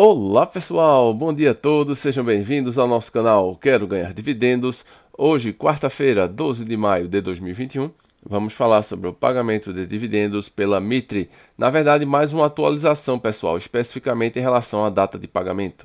Olá pessoal, bom dia a todos, sejam bem-vindos ao nosso canal Quero Ganhar Dividendos. Hoje, quarta-feira, 12 de maio de 2021, vamos falar sobre o pagamento de dividendos pela Mitre. Na verdade, mais uma atualização pessoal, especificamente em relação à data de pagamento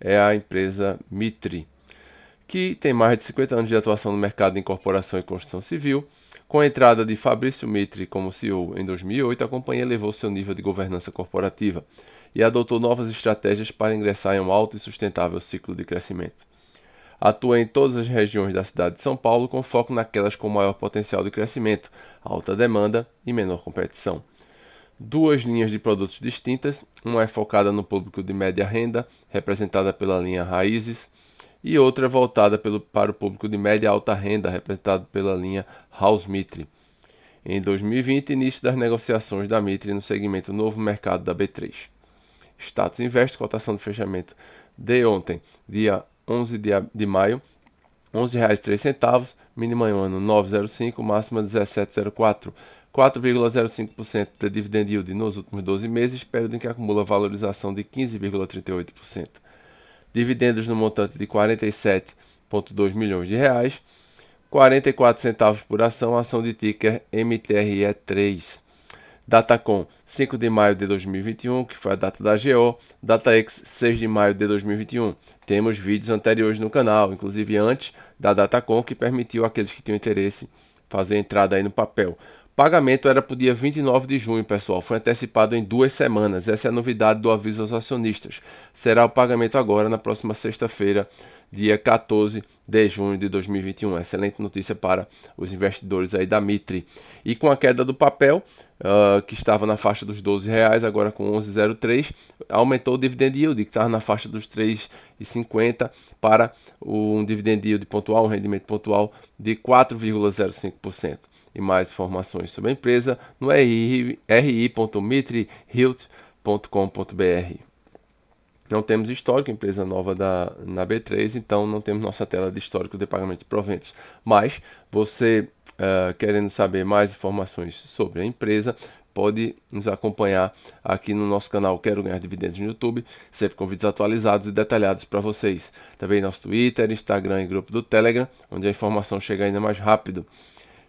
é a empresa Mitri, que tem mais de 50 anos de atuação no mercado de incorporação e construção civil. Com a entrada de Fabrício Mitri como CEO em 2008, a companhia elevou seu nível de governança corporativa e adotou novas estratégias para ingressar em um alto e sustentável ciclo de crescimento. Atua em todas as regiões da cidade de São Paulo, com foco naquelas com maior potencial de crescimento, alta demanda e menor competição duas linhas de produtos distintas, uma é focada no público de média renda, representada pela linha Raízes, e outra é voltada pelo, para o público de média alta renda, representado pela linha House Mitre. Em 2020, início das negociações da Mitre no segmento Novo Mercado da B3. Status Invest, cotação de fechamento de ontem, dia 11 de, de maio, R$ 11,03, mínima em ano 9,05, máxima 17,04. 4,05% de dividend yield nos últimos 12 meses, período em que acumula valorização de 15,38%. Dividendos no montante de 47,2 milhões de reais, 44 centavos por ação, ação de ticker MTRE3. Datacom 5 de maio de 2021, que foi a data da GO, DataX 6 de maio de 2021. Temos vídeos anteriores no canal, inclusive antes da Datacom, que permitiu àqueles que tinham interesse fazer entrada aí no papel pagamento era para o dia 29 de junho, pessoal. Foi antecipado em duas semanas. Essa é a novidade do aviso aos acionistas. Será o pagamento agora, na próxima sexta-feira, dia 14 de junho de 2021. Excelente notícia para os investidores aí da Mitre. E com a queda do papel, uh, que estava na faixa dos 12 reais, agora com 11,03, aumentou o dividend yield, que estava na faixa dos 3,50 para um dividend yield pontual, um rendimento pontual de 4,05% e mais informações sobre a empresa no ri.mitrihilt.com.br. Não temos histórico, empresa nova da, na B3, então não temos nossa tela de histórico de pagamento de proventos. Mas você, uh, querendo saber mais informações sobre a empresa, pode nos acompanhar aqui no nosso canal Quero Ganhar Dividendos no YouTube, sempre com vídeos atualizados e detalhados para vocês. Também nosso Twitter, Instagram e grupo do Telegram, onde a informação chega ainda mais rápido.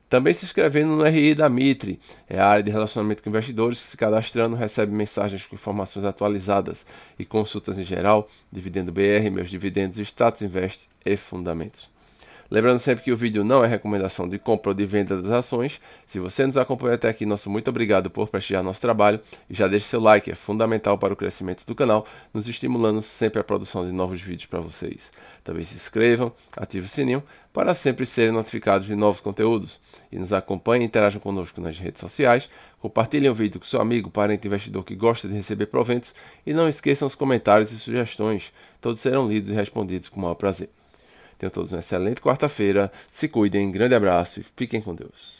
Também se inscrevendo no RI da Mitre, é a área de relacionamento com investidores, que se cadastrando recebe mensagens com informações atualizadas e consultas em geral, Dividendo BR, Meus Dividendos, Status Invest e Fundamentos. Lembrando sempre que o vídeo não é recomendação de compra ou de venda das ações. Se você nos acompanha até aqui, nosso muito obrigado por prestigiar nosso trabalho e já deixe seu like, é fundamental para o crescimento do canal, nos estimulando sempre a produção de novos vídeos para vocês. Também se inscrevam, ative o sininho para sempre serem notificados de novos conteúdos e nos acompanhem e interajam conosco nas redes sociais. Compartilhem o vídeo com seu amigo, parente investidor que gosta de receber proventos e não esqueçam os comentários e sugestões. Todos serão lidos e respondidos com o maior prazer. Tenham todos uma excelente quarta-feira. Se cuidem, grande abraço e fiquem com Deus.